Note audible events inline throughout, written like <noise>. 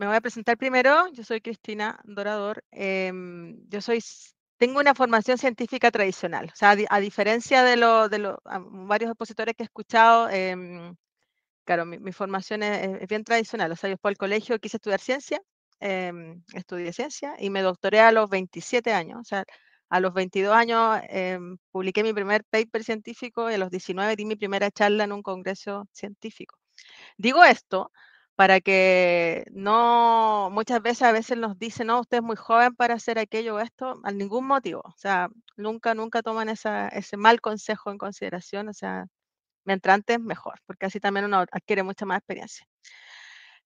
me voy a presentar primero. Yo soy Cristina Dorador. Em, yo soy, tengo una formación científica tradicional. O sea, a, diferencia de, lo, de los varios expositores que he escuchado, em, claro, mi, formación es, bien tradicional. O sea, yo después del colegio quise estudiar ciencia, em, estudié ciencia y me doctoré a los 27 años. O sea, a los 22 años publiqué mi primer paper científico y a los 19 di mi primera charla en un congreso científico. Digo esto para que no, muchas veces a veces nos dicen, no, usted es muy joven para hacer aquello o esto, a ningún motivo, o sea, nunca, nunca toman ese mal consejo en consideración, o sea, mientras antes mejor, porque así también uno adquiere mucha más experiencia.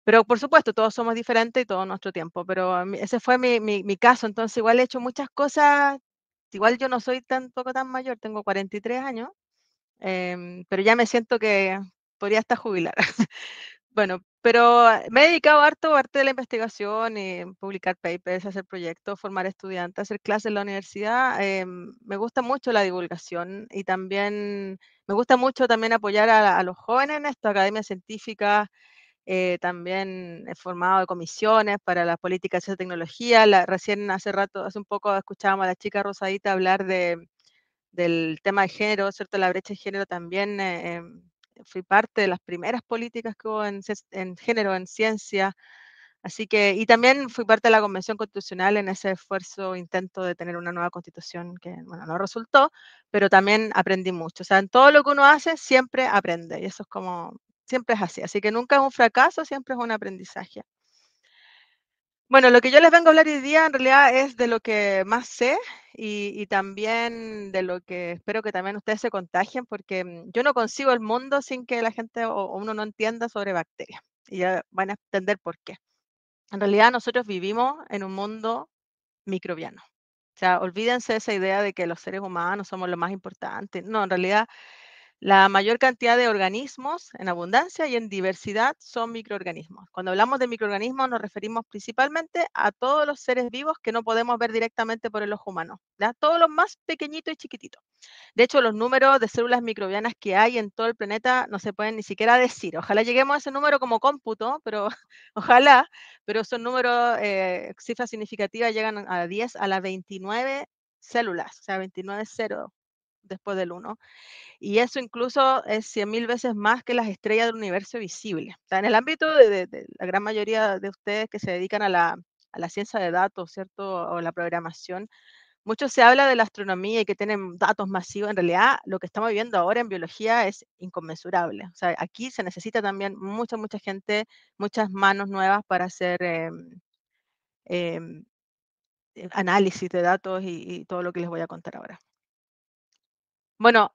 Pero por supuesto, todos somos diferentes y todo nuestro tiempo, pero ese fue mi, mi, caso. Entonces, igual he hecho muchas cosas, igual yo no soy tampoco tan mayor, tengo 43 años, em, pero ya me siento que podría hasta jubilar. <laughs> bueno, pero ah, me he dedicado harto a arte de la investigación, y publicar papers, hacer proyectos, formar estudiantes, hacer clases en la universidad. Em, me gusta mucho la divulgación y también me gusta mucho también apoyar a, los jóvenes en esto, academias científicas. Eh, también he formado comisiones para las políticas de tecnología. La, recién hace rato, hace un poco, escuchábamos a la chica Rosadita hablar de, del tema de género, ¿cierto? La brecha de género también eh, em, fui parte de las primeras políticas que hubo en, género, en ciencia. Así que, y también fui parte de la Convención Constitucional en ese esfuerzo, intento de tener una nueva constitución que, bueno, no resultó, pero también aprendí mucho. O sea, en todo lo que uno hace, siempre aprende. Y eso es como, siempre es así. Así que nunca es un fracaso, siempre es un aprendizaje. Bueno, lo que yo les vengo a hablar hoy día en realidad es de lo que más sé y, también de lo que espero que también ustedes se contagien, porque mm, yo no consigo el mundo sin que la gente o, o uno no entienda sobre bacterias. Y ya van a entender por qué. En realidad nosotros vivimos en un mundo microbiano. O sea, olvídense esa idea de que los seres humanos somos lo más importante. No, en realidad la mayor cantidad de organismos en abundancia y en diversidad son microorganismos. Cuando hablamos de microorganismos nos referimos principalmente a todos los seres vivos que no podemos ver directamente por el ojo humano, ya todos los más pequeñitos y chiquititos. De hecho, los números de células microbianas que hay en todo el planeta no se pueden ni siquiera decir. Ojalá lleguemos a ese número como cómputo, pero <laughs> ojalá, pero esos números, eh, cifras significativas, llegan a 10 a las 29 células, o sea, 29 cero, después del 1. Y eso incluso es 100.000 veces más que las estrellas del universo visible. en el ámbito de, la gran mayoría de ustedes que se dedican a la, ciencia de datos, ¿cierto? O la programación, mucho se habla de la astronomía y que tienen datos masivos. En realidad, lo que estamos viviendo ahora en biología es inconmensurable. O sea, aquí se necesita también mucha, mucha gente, muchas manos nuevas para hacer em, em, análisis de datos y todo lo que les voy a contar ahora. Bueno,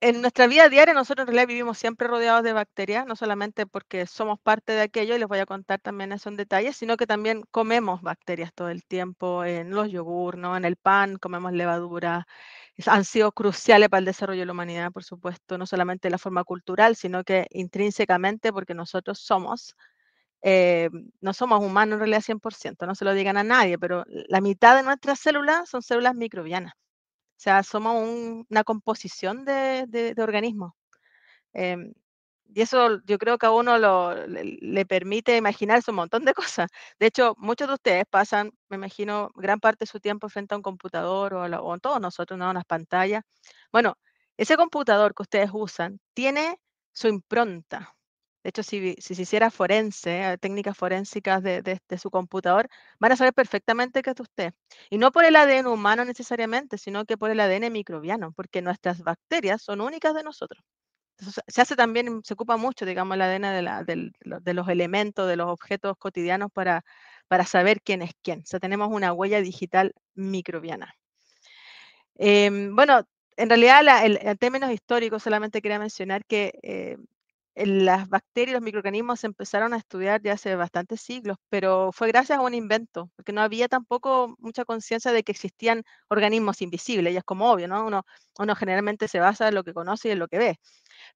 en nuestra vida diaria nosotros en realidad vivimos siempre rodeados de bacterias, no solamente porque somos parte de aquello, y les voy a contar también eso en detalle, sino que también comemos bacterias todo el tiempo, en los yogur, en el pan comemos levadura, han sido cruciales para el desarrollo de la humanidad, por supuesto, no solamente la forma cultural, sino que intrínsecamente porque nosotros somos, eh, no somos humanos en realidad 100%, no se lo digan a nadie, pero la mitad de nuestras células son células microbianas. O sea, somos una composición de, de, organismos. Em, y eso yo creo que a uno lo, le, permite imaginarse un montón de <laughs> cosas. De hecho, muchos de ustedes pasan, me imagino, gran parte de su tiempo frente a un computador o, todos nosotros, nada unas pantallas. Bueno, ese computador que ustedes usan tiene su impronta, de hecho, si, se hiciera forense, técnicas forensicas de, su computador, van a saber perfectamente que es usted. Y no por el ADN humano necesariamente, sino que por el ADN microbiano, porque nuestras bacterias son únicas de nosotros. se hace también, se ocupa mucho, digamos, el ADN de, los elementos, de los objetos cotidianos para, para saber quién es quién. O sea, tenemos una huella digital microbiana. Em, bueno, en realidad, el, en términos históricos, solamente quería mencionar que eh, las bacterias y los microorganismos se empezaron a estudiar ya hace bastantes siglos, pero fue gracias a un invento, porque no había tampoco mucha conciencia de que existían organismos invisibles, y es como obvio, ¿no? Uno, generalmente se basa en lo que conoce y en lo que ve.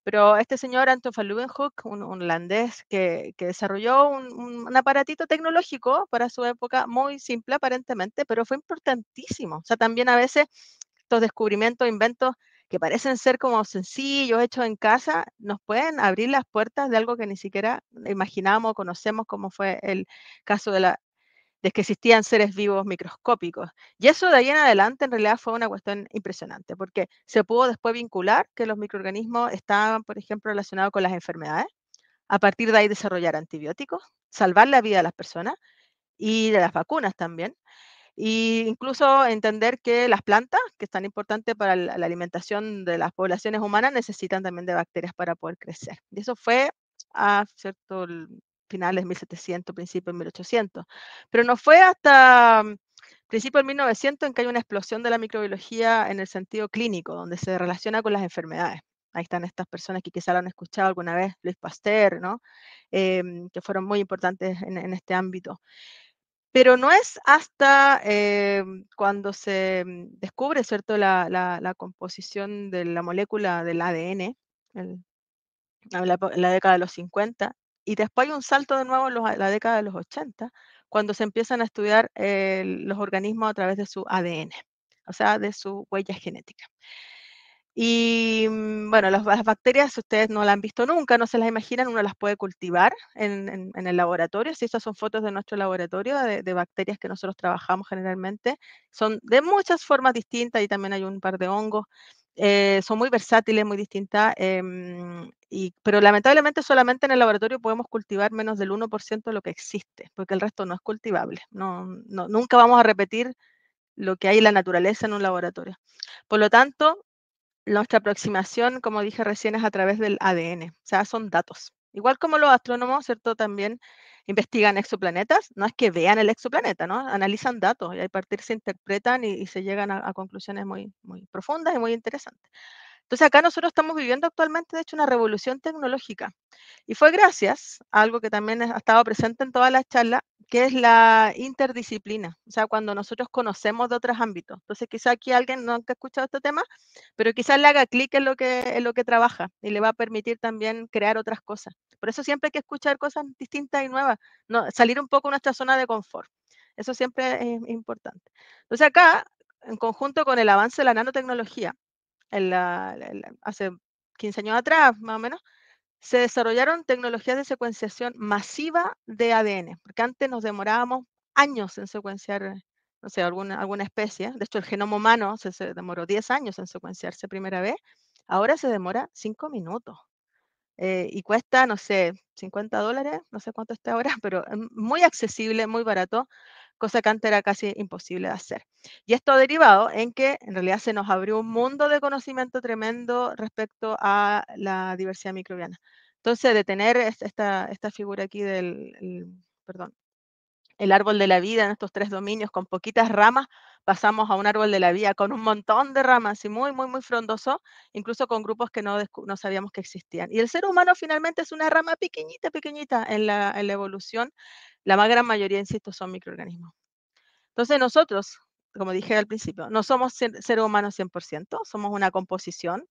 Pero este señor, Anton van Leeuwenhoek, un, holandés que, desarrolló un, un, un, aparatito tecnológico para su época, muy simple aparentemente, pero fue importantísimo. O sea, también a veces estos descubrimientos, inventos, que parecen ser como sencillos, hechos en casa, nos pueden abrir las puertas de algo que ni siquiera imaginamos o conocemos, como fue el caso de la de que existían seres vivos microscópicos. Y eso de ahí en adelante en realidad fue una cuestión impresionante, porque se pudo después vincular que los microorganismos estaban, por ejemplo, relacionados con las enfermedades, a partir de ahí desarrollar antibióticos, salvar la vida de las personas y de las vacunas también e incluso entender que las plantas, que es tan importante para la, alimentación de las poblaciones humanas, necesitan también de bacterias para poder crecer. Y eso fue a cierto finales 1700, principios 1800. Pero no fue hasta mm, principios del 1900 en que hay una explosión de la microbiología en el sentido clínico, donde se relaciona con las enfermedades. Ahí están estas personas que quizá lo han escuchado alguna vez, Luis Pasteur, ¿no? Em, que fueron muy importantes en, en este ámbito. Pero no es hasta eh, cuando se mm, descubre, ¿cierto?, la, composición de la molécula del ADN, en la, década de los 50, y después hay un salto de nuevo en la década de los 80, cuando se empiezan a estudiar eh, los organismos a través de su ADN, o sea, de su huella genética. Y mm, bueno, las, bacterias, ustedes no las han visto nunca, no se las imaginan, uno las puede cultivar en, en, el laboratorio. Si estas son fotos de nuestro laboratorio, de, bacterias que nosotros trabajamos generalmente, son de muchas formas distintas y también hay un par de hongos. Eh, son muy versátiles, muy distintas, em, pero lamentablemente solamente en el laboratorio podemos cultivar menos del 1% de lo que existe, porque el resto no es cultivable. No, nunca vamos a repetir lo que hay en la naturaleza en un laboratorio. Por lo tanto, nuestra aproximación, como dije recién, es a través del ADN, o sea, son datos. Igual como los astrónomos, ¿cierto? También investigan exoplanetas, no es que vean el exoplaneta, ¿no? Analizan datos y a partir se interpretan y, se llegan a, a, conclusiones muy, muy profundas y muy interesantes. Entonces acá nosotros estamos viviendo actualmente, de hecho, una revolución tecnológica. Y fue gracias a algo que también ha estado presente en todas las charlas, que es la interdisciplina, o sea, cuando nosotros conocemos de otros ámbitos. Entonces quizá aquí alguien no ha escuchado este tema, pero quizás le haga clic en, lo que, lo que trabaja y le va a permitir también crear otras cosas. Por eso siempre hay que escuchar cosas distintas y nuevas, no, salir un poco de nuestra zona de confort. Eso siempre es importante. Entonces acá, en conjunto con el avance de la nanotecnología, hace 15 años atrás, más o menos, se desarrollaron tecnologías de secuenciación masiva de ADN, porque antes nos demorábamos años en secuenciar, no sé, alguna, alguna especie. De hecho, el genoma humano se, demoró 10 años en secuenciarse primera vez. Ahora se demora 5 minutos. Eh, y cuesta, no sé, 50 dólares, no sé cuánto está ahora, <laughs> pero muy accesible, muy barato, cosa que antes era casi imposible de hacer. Y esto ha derivado en que en realidad se nos abrió un mundo de conocimiento tremendo respecto a la diversidad microbiana. Entonces, de tener esta, esta figura aquí del, perdón, el árbol de la vida en estos tres dominios con poquitas ramas, pasamos a un árbol de la vida con un montón de ramas y muy, muy, muy frondoso, incluso con grupos que no, no sabíamos que existían. Y el ser humano finalmente es una rama pequeñita, pequeñita en la, evolución. La más gran mayoría, insisto, son microorganismos. Entonces nosotros, como dije al principio, no somos seres humanos 100%, somos una composición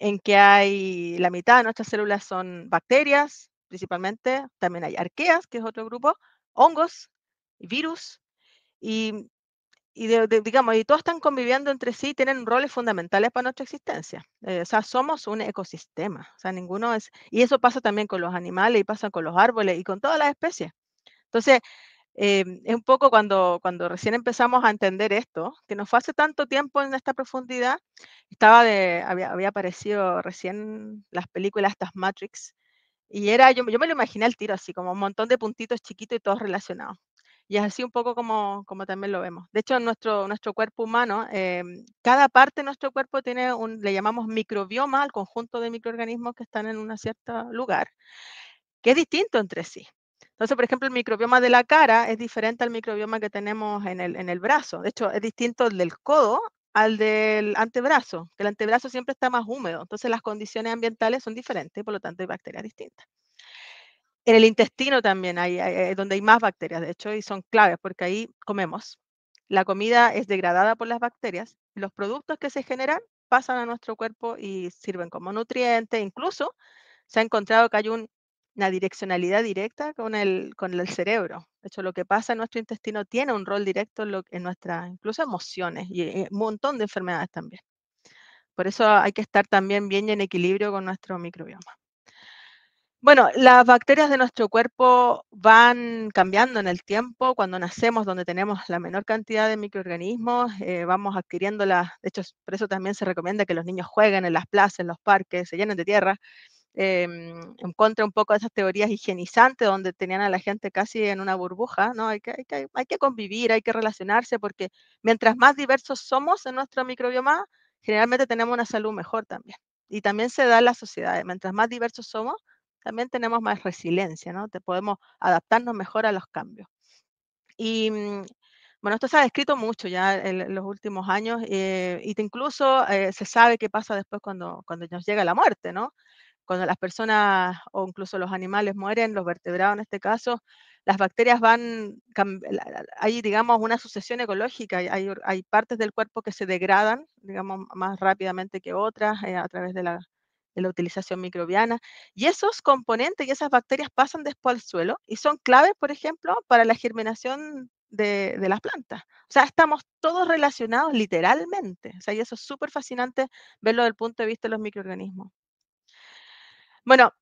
en que hay la mitad de nuestras células son bacterias, principalmente, también hay arqueas, que es otro grupo, hongos, virus, y y digamos, y todos están conviviendo entre sí, y tienen roles fundamentales para nuestra existencia. Eh, o sea, somos un ecosistema. O sea, ninguno es. Y eso pasa también con los animales, y pasa con los árboles, y con todas las especies. Entonces, eh, es un poco cuando, cuando recién empezamos a entender esto, que nos fue hace tanto tiempo en esta profundidad, estaba de, había, había aparecido recién las películas, estas Matrix, y era, yo, yo me lo imaginé al tiro así, como un montón de puntitos chiquitos y todos relacionados. Y es así un poco como, también lo vemos. De hecho, nuestro, nuestro cuerpo humano, eh, cada parte de nuestro cuerpo tiene un, le llamamos microbioma al conjunto de microorganismos que están en un cierto lugar, que es distinto entre sí. Entonces, por ejemplo, el microbioma de la cara es diferente al microbioma que tenemos en el, en el brazo. De hecho, es distinto el del codo al del antebrazo, que el antebrazo siempre está más húmedo, entonces las condiciones ambientales son diferentes, por lo tanto hay bacterias distintas. En el intestino también hay, eh, donde hay más bacterias, de hecho, y son claves porque ahí comemos. La comida es degradada por las bacterias. Los productos que se generan pasan a nuestro cuerpo y sirven como nutrientes. Incluso se ha encontrado que hay una direccionalidad directa con el, con el cerebro. De hecho, lo que pasa en nuestro intestino tiene un rol directo en, en nuestras, incluso emociones y, eh, un montón de enfermedades también. Por eso hay que estar también bien y en equilibrio con nuestro microbioma. Bueno, las bacterias de nuestro cuerpo van cambiando en el tiempo. Cuando nacemos, donde tenemos la menor cantidad de microorganismos, eh, vamos adquiriéndolas. De hecho, por eso también se recomienda que los niños jueguen en las plazas, en los parques, se llenen de tierra. Em, en contra un poco de esas teorías higienizantes donde tenían a la gente casi en una burbuja, ¿no? Hay que, hay que convivir, hay que relacionarse, porque mientras más diversos somos en nuestro microbioma, generalmente tenemos una salud mejor también. Y también se da en las sociedades. ¿eh? Mientras más diversos somos, también tenemos más resiliencia, ¿no? Te podemos adaptarnos mejor a los cambios. Y mm, bueno, esto se ha descrito mucho ya en los últimos años eh, y incluso eh, se sabe qué pasa después cuando, cuando nos llega la muerte, ¿no? Cuando las personas o incluso los animales mueren, los vertebrados en este caso, las bacterias van, hay digamos una sucesión ecológica, hay, hay partes del cuerpo que se degradan, digamos, más rápidamente que otras eh, a través de la de la utilización microbiana. Y esos componentes y esas bacterias pasan después al suelo y son claves, por ejemplo, para la germinación de, las plantas. O sea, estamos todos relacionados literalmente. O sea, y eso es súper fascinante verlo desde el punto de vista de los microorganismos. Bueno,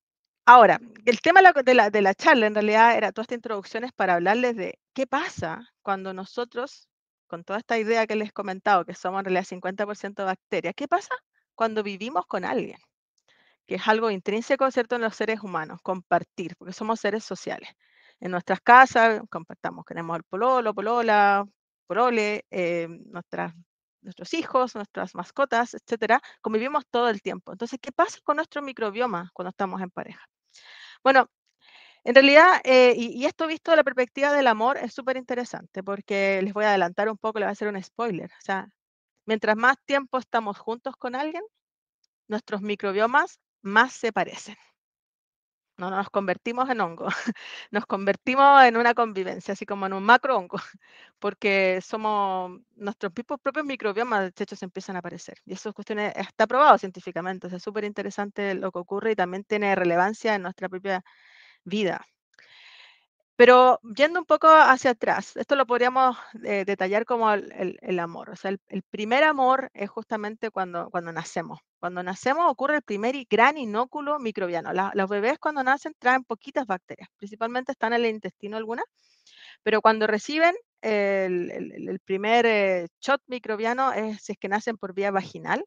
ahora, el tema de la, de la charla en realidad era toda esta introducción es para hablarles de qué pasa cuando nosotros, con toda esta idea que les he comentado, que somos en realidad 50% bacterias, ¿qué pasa cuando vivimos con alguien? que es algo intrínseco, ¿cierto?, en los seres humanos, compartir, porque somos seres sociales. En nuestras casas compartamos, queremos al pololo, polola, polole, eh, nuestras, nuestros hijos, nuestras mascotas, etcétera, convivimos todo el tiempo. Entonces, ¿qué pasa con nuestro microbioma cuando estamos en pareja? Bueno, en realidad, eh, y, esto visto de la perspectiva del amor, es súper interesante porque les voy a adelantar un poco, les voy a hacer un spoiler. O sea, mientras más tiempo estamos juntos con alguien, nuestros microbiomas más se parecen. No, nos convertimos en hongo, <laughs> nos convertimos en una convivencia, así como en un macro hongo, <laughs> porque somos nuestros propios microbiomas, de hecho, se empiezan a aparecer. Y eso cuestiones, eh, está probado científicamente, o sea, es súper interesante lo que ocurre y también tiene relevancia en nuestra propia vida. Pero yendo un poco hacia atrás, esto lo podríamos eh, detallar como el, amor. O sea, el, primer amor es justamente cuando, cuando nacemos. Cuando nacemos ocurre el primer gran inóculo microbiano. los bebés cuando nacen traen poquitas bacterias, principalmente están en el intestino algunas, pero cuando reciben el, primer eh, shot microbiano es si es que nacen por vía vaginal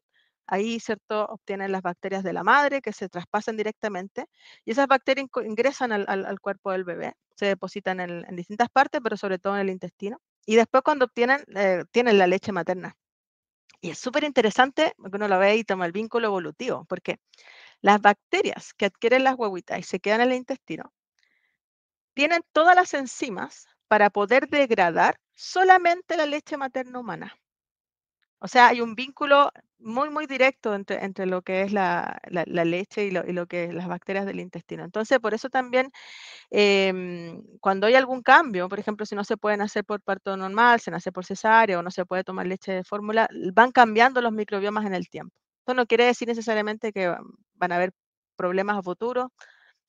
Ahí, ¿cierto?, obtienen las bacterias de la madre que se traspasan directamente y esas bacterias ingresan al, cuerpo del bebé, se depositan en, distintas partes, pero sobre todo en el intestino. Y después cuando obtienen, eh, tienen la leche materna. Y es súper interesante que uno lo ve y toma el vínculo evolutivo, porque las bacterias que adquieren las huevitas y se quedan en el intestino, tienen todas las enzimas para poder degradar solamente la leche materna humana. O sea, hay un vínculo muy, muy directo entre, lo que es la, leche y lo, que las bacterias del intestino. Entonces, por eso también, em, cuando hay algún cambio, por ejemplo, si no se puede nacer por parto normal, se nace por cesárea o no se puede tomar leche de fórmula, van cambiando los microbiomas en el tiempo. Esto no quiere decir necesariamente que um, van a haber problemas a futuro.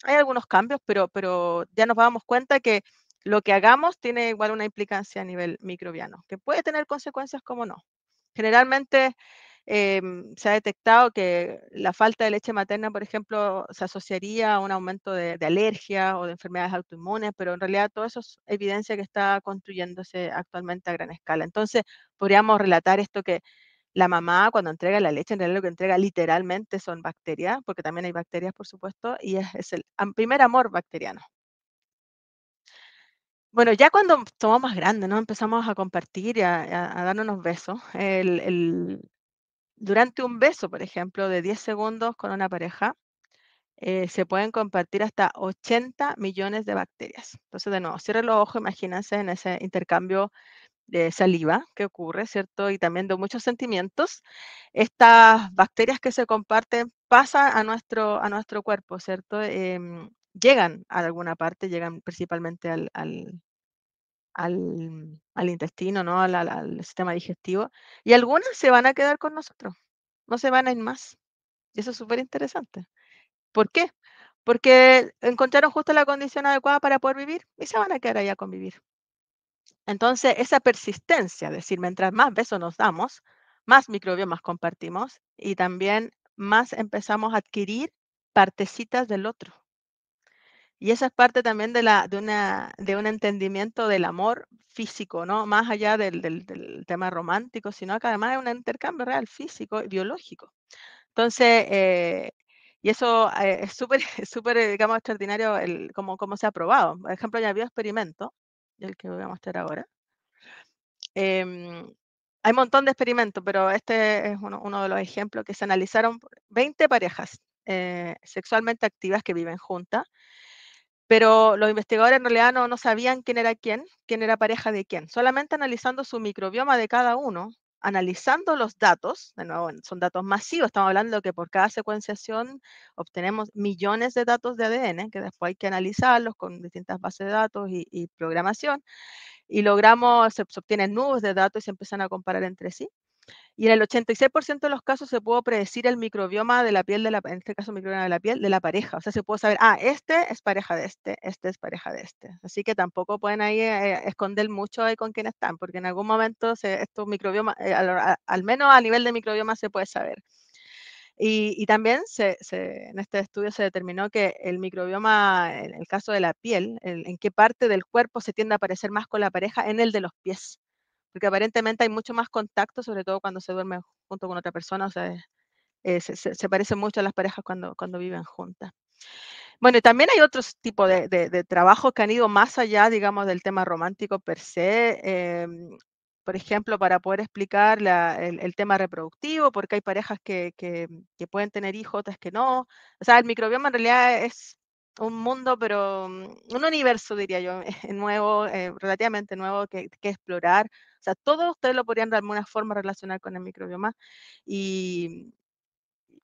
Hay algunos cambios, pero, pero ya nos damos cuenta que lo que hagamos tiene igual una implicancia a nivel microbiano, que puede tener consecuencias como no. Generalmente em, se ha detectado que la falta de leche materna, por ejemplo, se asociaría a un aumento de, alergia o de enfermedades autoinmunes, pero en realidad todo eso es evidencia que está construyéndose actualmente a gran escala. Entonces, podríamos relatar esto que la mamá cuando entrega la leche, en realidad lo que entrega literalmente son bacterias, porque también hay bacterias, por supuesto, y es el primer amor bacteriano. Bueno, ya cuando somos más grandes, ¿no? Empezamos a compartir y a, darnos unos besos. durante un beso, por ejemplo, de 10 segundos con una pareja, eh, se pueden compartir hasta 80 millones de bacterias. Entonces, de nuevo, cierre los ojos, imagínense en ese intercambio de saliva que ocurre, ¿cierto? Y también de muchos sentimientos. Estas bacterias que se comparten pasan a nuestro, a nuestro cuerpo, ¿cierto? Em, llegan a alguna parte, llegan principalmente al, al, al, intestino, ¿no? Al, sistema digestivo, y algunas se van a quedar con nosotros, no se van a ir más. Y eso es súper interesante. ¿Por qué? Porque encontraron justo la condición adecuada para poder vivir y se van a quedar ahí a convivir. Entonces, esa persistencia, es decir, mientras más besos nos damos, más microbiomas compartimos y también más empezamos a adquirir partecitas del otro. Y esa es parte también de, la, de, una, de un entendimiento del amor físico, ¿no? Más allá del, del, tema romántico, sino que además es un intercambio real, físico y biológico. Entonces, eh, y eso eh, es súper, <laughs> súper, eh, digamos, extraordinario el, cómo, se ha probado. Por ejemplo, ya había experimento, el que voy a mostrar ahora. Em, hay un montón de experimentos, pero este es uno, de los ejemplos que se analizaron 20 parejas sexualmente activas que viven juntas pero los investigadores en realidad no, sabían quién era quién, quién era pareja de quién, solamente analizando su microbioma de cada uno, analizando los datos, de nuevo, son datos masivos, estamos hablando que por cada secuenciación obtenemos millones de datos de ADN, que después hay que analizarlos con distintas bases de datos y, programación, y logramos, se, se obtienen nubes de datos y se empiezan a comparar entre sí. Y en el 86% de los casos se pudo predecir el microbioma de la piel, de la, en este caso microbioma de la piel, de la pareja. O sea, se puede saber, ah, este es pareja de este, este es pareja de este. Así que tampoco pueden ahí eh, esconder mucho ahí con quién están, porque en algún momento estos microbiomas, eh, al, menos a nivel de microbioma se puede saber. Y, también en este estudio se determinó que el microbioma, en el caso de la piel, en, en qué parte del cuerpo se tiende a aparecer más con la pareja, en el de los pies porque aparentemente hay mucho más contacto, sobre todo cuando se duerme junto con otra persona, o sea, eh, se, parecen mucho a las parejas cuando, cuando viven juntas. Bueno, y también hay otros tipos de, de, trabajos que han ido más allá, digamos, del tema romántico per se. Em, por ejemplo, para poder explicar el, tema reproductivo, porque hay parejas que, que, pueden tener hijos, otras que no. O sea, el microbioma en realidad es un mundo, pero mm, un universo, diría yo, <laughs> nuevo, eh, relativamente nuevo que, que explorar o sea, todos ustedes lo podrían de alguna forma relacionar con el microbioma y,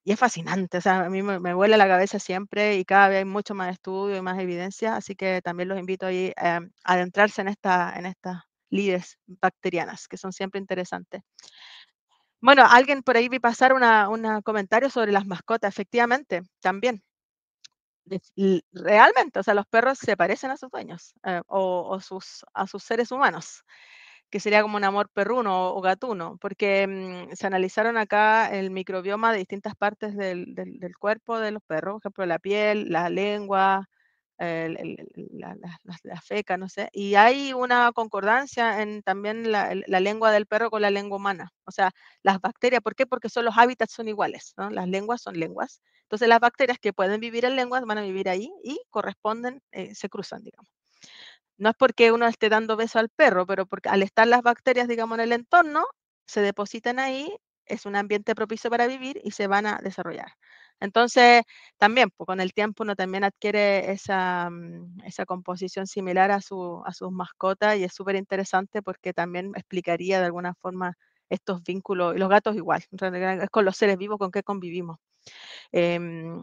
es fascinante. O sea, a mí me, vuela la cabeza siempre y cada vez hay mucho más estudio y más evidencia, así que también los invito ahí, eh, a adentrarse en, esta, en estas lides bacterianas, que son siempre interesantes. Bueno, alguien por ahí vi pasar un comentario sobre las mascotas, efectivamente, también. Realmente, o sea, los perros se parecen a sus dueños eh, o, sus, a sus seres humanos que sería como un amor perruno o, gatuno, porque mm, se analizaron acá el microbioma de distintas partes del, del, cuerpo de los perros, por ejemplo, la piel, la lengua, la, feca, no sé, y hay una concordancia en también la, la, lengua del perro con la lengua humana, o sea, las bacterias, ¿por qué? Porque son los hábitats son iguales, las lenguas son lenguas, entonces las bacterias que pueden vivir en lenguas van a vivir ahí y corresponden, eh, se cruzan, digamos. No es porque uno esté dando beso al perro, pero porque al estar las bacterias, digamos, en el entorno, se depositan ahí, es un ambiente propicio para vivir y se van a desarrollar. Entonces, también, pues, con el tiempo uno también adquiere mm, esa, composición similar a, su, a sus mascotas y es súper interesante porque también explicaría de alguna forma estos vínculos, y los gatos igual, con los seres vivos con que convivimos. Em,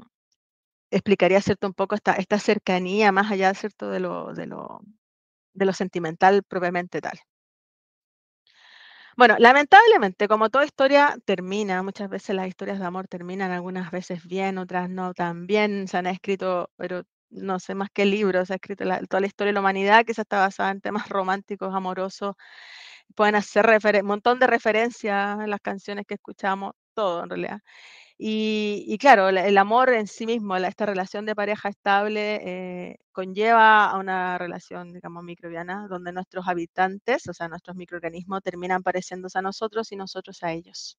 explicaría, ¿cierto?, un poco esta, esta cercanía más allá, ¿cierto?, de lo, de lo, de lo sentimental propiamente tal. Bueno, lamentablemente, como toda historia termina, muchas veces las historias de amor terminan, algunas veces bien, otras no tan bien, se han escrito, pero no sé más qué libros se ha escrito toda la historia de la humanidad, que se está basada en temas románticos, amorosos, pueden hacer un montón de referencias en las canciones que escuchamos, todo en realidad. Y, claro, el amor en sí mismo, esta relación de pareja estable eh, conlleva a una relación, digamos, microbiana, donde nuestros habitantes, o sea, nuestros microorganismos, terminan pareciéndose a nosotros y nosotros a ellos.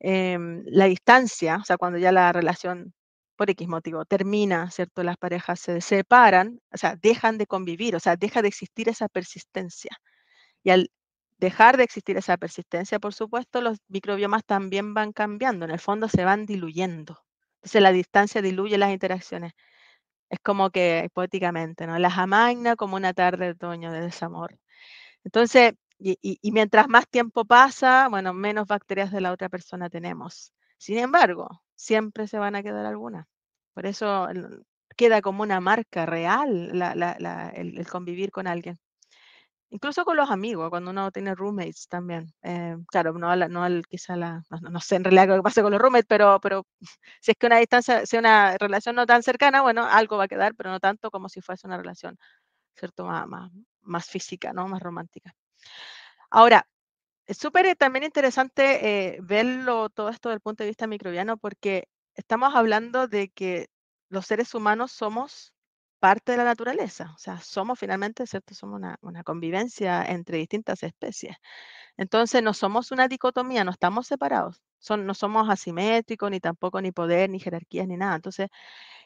Em, la distancia, o sea, cuando ya la relación por X motivo termina, ¿cierto? Las parejas se separan, o sea, dejan de convivir, o sea, deja de existir esa persistencia. Y al dejar de existir esa persistencia, por supuesto, los microbiomas también van cambiando, en el fondo se van diluyendo. Entonces la distancia diluye las interacciones. Es como que poéticamente, ¿no? Las amagna como una tarde de otoño de desamor. Entonces, y, mientras más tiempo pasa, bueno, menos bacterias de la otra persona tenemos. Sin embargo, siempre se van a quedar algunas. Por eso queda como una marca real el convivir con alguien incluso con los amigos, cuando uno tiene roommates también. Eh, claro, no, no al, quizá la, no, sé en realidad qué pasa con los roommates, pero, pero <laughs> si es que una distancia, si una relación no tan cercana, bueno, algo va a quedar, pero no tanto como si fuese una relación, ¿cierto? Más, física, ¿no? Más romántica. Ahora, es súper eh, también interesante eh, verlo todo esto desde el punto de vista microbiano porque estamos hablando de que los seres humanos somos parte de la naturaleza. O sea, somos finalmente, ¿cierto? Somos una, convivencia entre distintas especies. Entonces, no somos una dicotomía, no estamos separados. Son, no somos asimétricos, ni tampoco ni poder, ni jerarquías, ni nada. Entonces,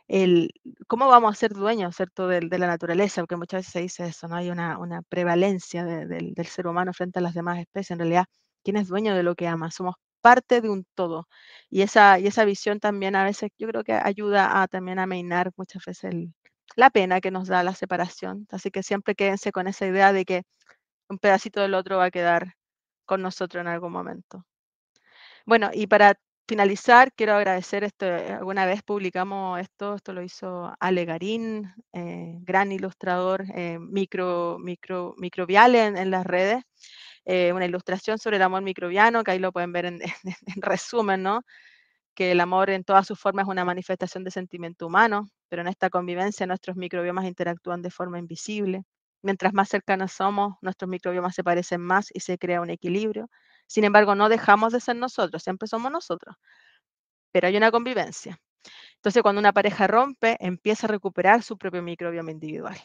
el, ¿cómo vamos a ser dueños, ¿cierto?, de, de la naturaleza, porque muchas veces se dice eso, ¿no? Hay una, prevalencia del ser humano frente a las demás especies. En realidad, ¿quién es dueño de lo que ama? Somos parte de un todo. Y esa, y esa visión también a veces yo creo que ayuda a también a meinar muchas veces el, la pena que nos da la separación. Así que siempre quédense con esa idea de que un pedacito del otro va a quedar con nosotros en algún momento. Bueno, y para finalizar, quiero agradecer esto. Alguna vez publicamos esto, esto lo hizo Ale Garín, eh, gran ilustrador eh, micro, micro, microbial en, las redes. Eh, una ilustración sobre el amor microbiano, que ahí lo pueden ver en <laughs> resumen, ¿no? que el amor en todas sus formas es una manifestación de sentimiento humano, pero en esta convivencia nuestros microbiomas interactúan de forma invisible. Mientras más cercanos somos, nuestros microbiomas se parecen más y se crea un equilibrio. Sin embargo, no dejamos de ser nosotros, siempre somos nosotros, pero hay una convivencia. Entonces, cuando una pareja rompe, empieza a recuperar su propio microbioma individual.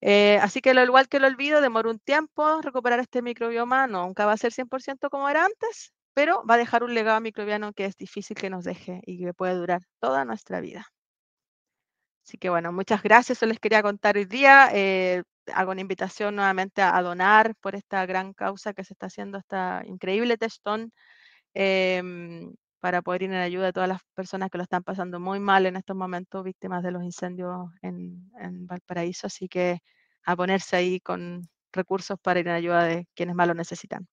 Eh, así que lo igual que lo olvido, demora un tiempo recuperar este microbioma, nunca va a ser 100% como era antes, pero va a dejar un legado microbiano que es difícil que nos deje y que puede durar toda nuestra vida. Así que bueno, muchas gracias, eso les quería contar hoy día. Eh, hago una invitación nuevamente a, donar por esta gran causa que se está haciendo, esta increíble testón, em, para poder ir en ayuda a todas las personas que lo están pasando muy mal en estos momentos, víctimas de los incendios en Valparaíso. Así que a ponerse ahí con recursos para ir en ayuda de quienes más lo necesitan.